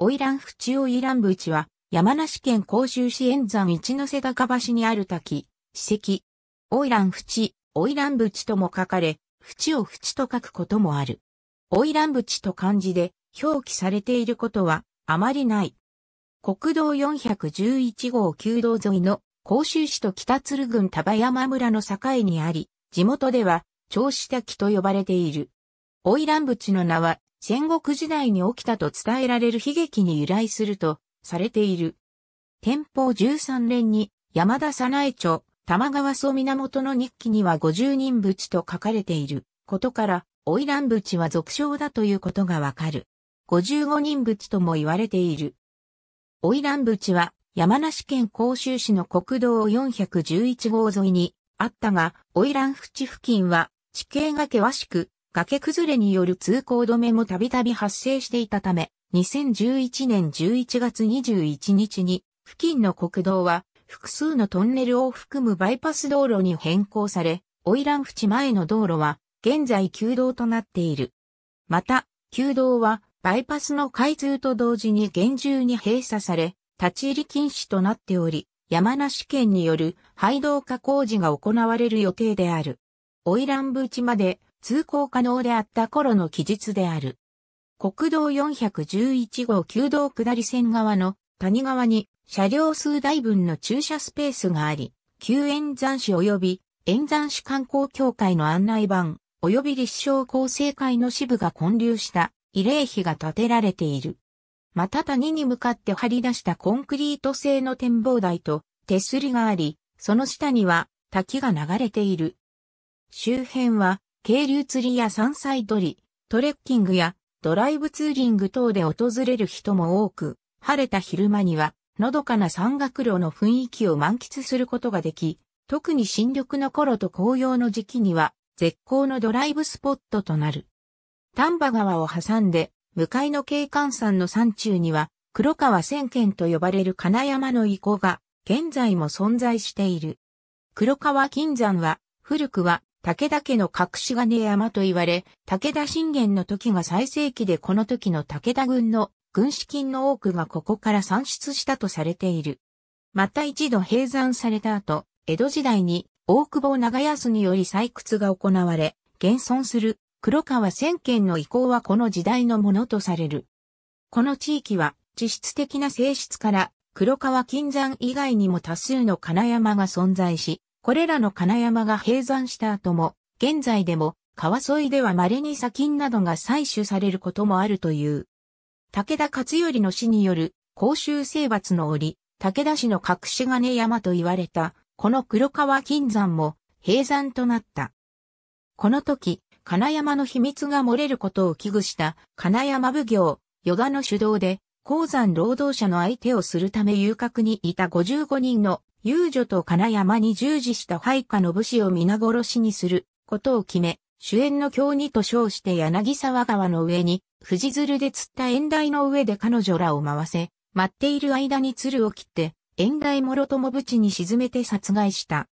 オイランフチオイランブチは、山梨県甲州市円山一ノ瀬高橋にある滝、史跡。オイランフチ、オイランブチとも書かれ、フチをフチと書くこともある。オイランブチと漢字で表記されていることはあまりない。国道411号旧道沿いの甲州市と北鶴郡丹波山村の境にあり、地元では、銚子滝と呼ばれている。オイラン淵の名は、戦国時代に起きたと伝えられる悲劇に由来するとされている。天保13年に山田早苗著、玉川総源の日記には50人ちと書かれていることから、んぶちは俗称だということがわかる。55人ちとも言われている。んぶちは山梨県甲州市の国道411号沿いにあったが、花魁淵付近は地形が険しく、崖崩れによる通行止めもたびたび発生していたため、2011年11月21日に、付近の国道は、複数のトンネルを含むバイパス道路に変更され、花魁淵前の道路は、現在旧道となっている。また、旧道は、バイパスの開通と同時に厳重に閉鎖され、立ち入り禁止となっており、山梨県による廃道化工事が行われる予定である。花魁淵まで通行可能であった頃の記述である。国道411号旧道下り線側の谷川に車両数台分の駐車スペースがあり、旧円山市及び円山市観光協会の案内板及び立証厚生会の支部が混流した慰霊碑が建てられている。また谷に向かって張り出したコンクリート製の展望台と手すりがあり、その下には滝が流れている。周辺は渓流釣りや山菜採り、トレッキングやドライブツーリング等で訪れる人も多く、晴れた昼間には、のどかな山岳路の雰囲気を満喫することができ、特に新緑の頃と紅葉の時期には、絶好のドライブスポットとなる。丹波川を挟んで、向かいの景観山の山中には、黒川千軒と呼ばれる金山の遺構が、現在も存在している。黒川金山は、古くは武田家の隠し金山と言われ、武田信玄の時が最盛期でこの時の武田軍の軍資金の多くがここから産出したとされている。また一度閉山された後、江戸時代に大久保長安により採掘が行われ、現存する黒川千軒の遺構はこの時代のものとされる。この地域は地質的な性質から黒川金山以外にも多数の金山が存在し、これらの金山が閉山した後も、現在でも川沿いでは稀に砂金などが採取されることもあるという。武田勝頼の死による公衆征伐の折、武田氏の隠し金山と言われた、この黒川金山も閉山となった。この時、金山の秘密が漏れることを危惧した金山奉行、ヨガの主導で、鉱山労働者の相手をするため遊郭にいた55人の遊女と金山に従事した配下の武士を皆殺しにすることを決め、主演の京二と称して柳沢川の上に、藤鶴で釣った縁台の上で彼女らを回せ、待っている間に鶴を切って、縁台諸友淵に沈めて殺害した。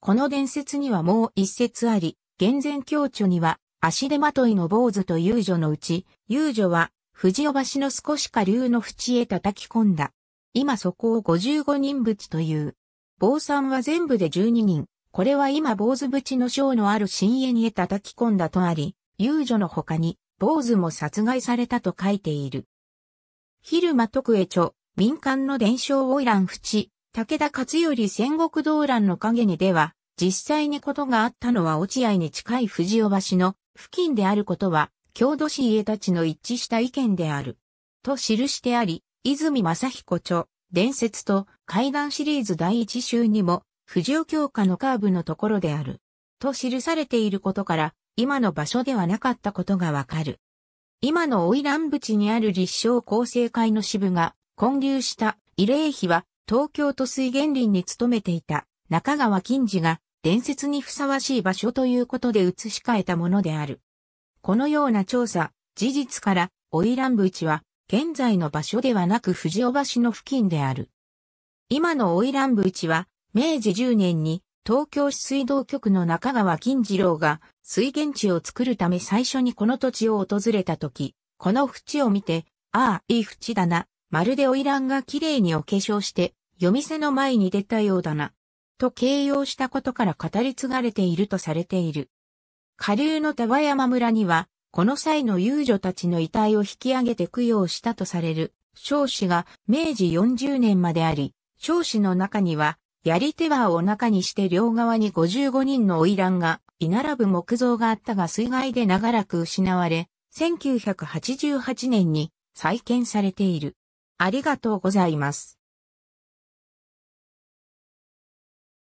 この伝説にはもう一説あり、厳前教著には、足手まといの坊主と遊女のうち、遊女は、藤尾橋の少し下流の淵へ叩き込んだ。今そこを55人淵という。坊さんは全部で12人。これは今坊主淵の章のある深淵へ叩き込んだとあり、遊女の他に坊主も殺害されたと書いている。昼間徳江著、民間の伝承を依ラ淵、武田勝頼戦国動乱の陰にでは、実際にことがあったのは落合に近い藤尾橋の付近であることは、郷土史家たちの一致した意見である。と記してあり、泉正彦著、伝説と怪談シリーズ第一集にも、藤尾教科のカーブのところである。と記されていることから、今の場所ではなかったことがわかる。今の花魁淵にある立正厚生会の支部が混流した慰霊碑は東京都水源林に勤めていた中川金次が伝説にふさわしい場所ということで移し替えたものである。このような調査、事実から花魁淵は現在の場所ではなく藤尾橋の付近である。今の花魁内は、明治10年に東京市水道局の中川金次郎が水源地を作るため最初にこの土地を訪れた時、この淵を見て、ああ、いい淵だな、まるで花魁が綺麗にお化粧して、夜店の前に出たようだな、と形容したことから語り継がれているとされている。下流の田場山村には、この際の遊女たちの遺体を引き上げて供養したとされる、少子が明治40年まであり、少子の中には、やり手輪を中にして両側に55人の花魁が、居並ぶ木造があったが水害で長らく失われ、1988年に再建されている。ありがとうございます。